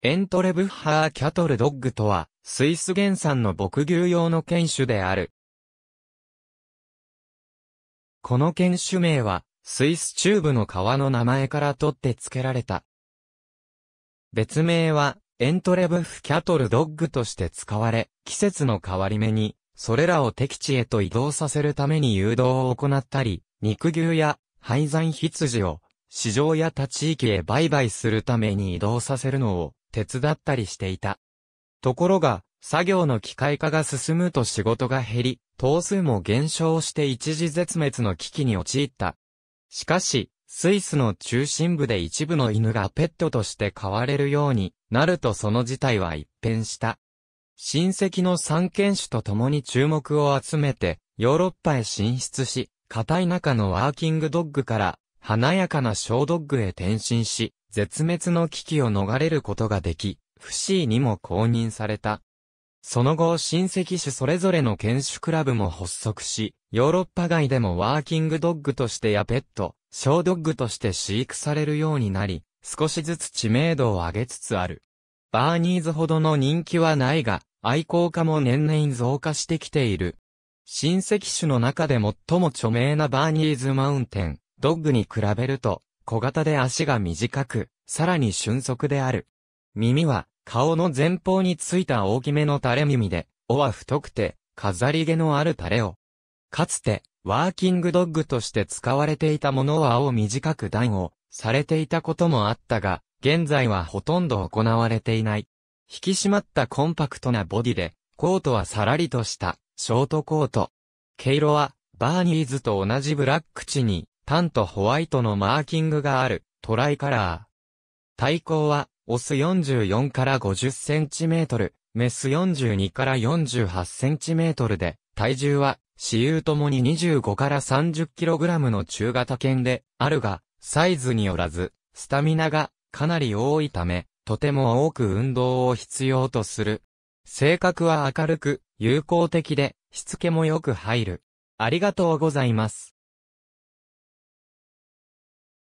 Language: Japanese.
エントレブッハーキャトルドッグとは、スイス原産の牧牛用の犬種である。この犬種名は、スイス中部の川の名前から取って付けられた。別名は、エントレブッフキャトルドッグとして使われ、季節の変わり目に、それらを敵地へと移動させるために誘導を行ったり、肉牛や廃山羊を、市場や他地域へ売買するために移動させるのを、手伝ったりしていた。ところが、作業の機械化が進むと仕事が減り、頭数も減少して一時絶滅の危機に陥った。しかし、スイスの中心部で一部の犬がペットとして飼われるようになるとその事態は一変した。親戚の三犬種と共に注目を集めて、ヨーロッパへ進出し、硬い中のワーキングドッグから、華やかな小ドッグへ転身し、絶滅の危機を逃れることができ、不死にも公認された。その後、親戚種それぞれの犬種クラブも発足し、ヨーロッパ外でもワーキングドッグとしてやペット、小ドッグとして飼育されるようになり、少しずつ知名度を上げつつある。バーニーズほどの人気はないが、愛好家も年々増加してきている。親戚種の中で最も著名なバーニーズマウンテン、ドッグに比べると、小型で足が短く、さらに俊足である。耳は、顔の前方についた大きめの垂れ耳で、尾は太くて、飾り毛のある垂れを。かつて、ワーキングドッグとして使われていたものは青短く段を、されていたこともあったが、現在はほとんど行われていない。引き締まったコンパクトなボディで、コートはさらりとした、ショートコート。毛色は、バーニーズと同じブラック地に、タンとホワイトのマーキングがある、トライカラー。体高は、オス44から50センチメートル、メス42から48センチメートルで、体重は、私有ともに25から30キログラムの中型犬で、あるが、サイズによらず、スタミナが、かなり多いため、とても多く運動を必要とする。性格は明るく、友好的で、しつけもよく入る。ありがとうございます。